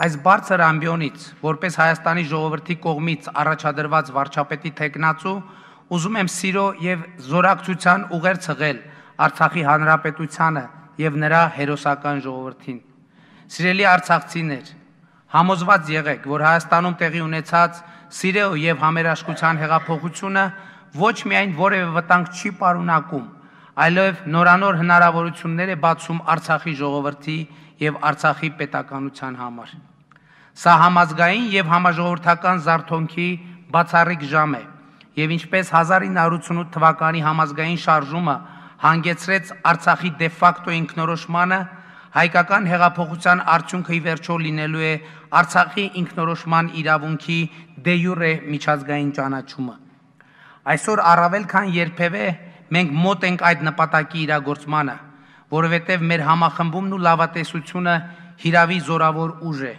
Այս բարձր ամբիոնից, որպես Հայաստանի ժողովրդի կողմից առաջադրված վարչապետի տեխնացու, ուզում եմ սիրո եւ զորակցության ուղեր ցղել Արցախի հանրապետությանը եւ նրա հերոսական ժողովրդին։ Սիրելի արցախցիներ, համոզված եղեք, որ Հայաստանում տեղի ունեցած սիրո եւ համերաշխության հեղափոխությունը ոչ միայն որևէ վտանգ չի պարունակում, այլև նորանոր հնարավորություններ է բացում Արցախի ժողովրդի եւ Արցախի պետականության համար։ Սա համազգային եւ համաժողովրդական զարթոնքի բացառիկ ժամ է եւ ինչպես 1988 թվականի համազգային շարժումը հանգեցրեց Արցախի դեֆակտո ինքնորոշմանը, հայկական հեղափոխության արդյունքը ի վերջո լինելու է Արցախի ինքնորոշման իրավունքի դե յուրե միջազգային ճանաչումը։ Այսօր առավել քան երբևէ Մենք մոտ ենք այդ նպատակի իրագործմանը, որովհետև մեր համախմբումն ու լավատեսությունը հիրավի զորավոր ուժ է։